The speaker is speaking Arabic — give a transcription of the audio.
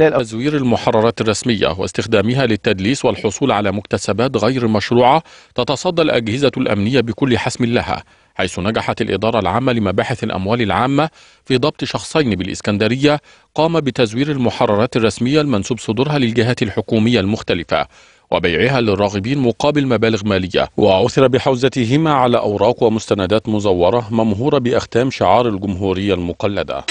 تزوير المحررات الرسمية واستخدامها للتدليس والحصول على مكتسبات غير مشروعة تتصدى الأجهزة الأمنية بكل حسم لها حيث نجحت الإدارة العامة لمباحث الأموال العامة في ضبط شخصين بالإسكندرية قام بتزوير المحررات الرسمية المنسوب صدورها للجهات الحكومية المختلفة وبيعها للراغبين مقابل مبالغ مالية وعثر بحوزتهما على أوراق ومستندات مزورة ممهورة بأختام شعار الجمهورية المقلدة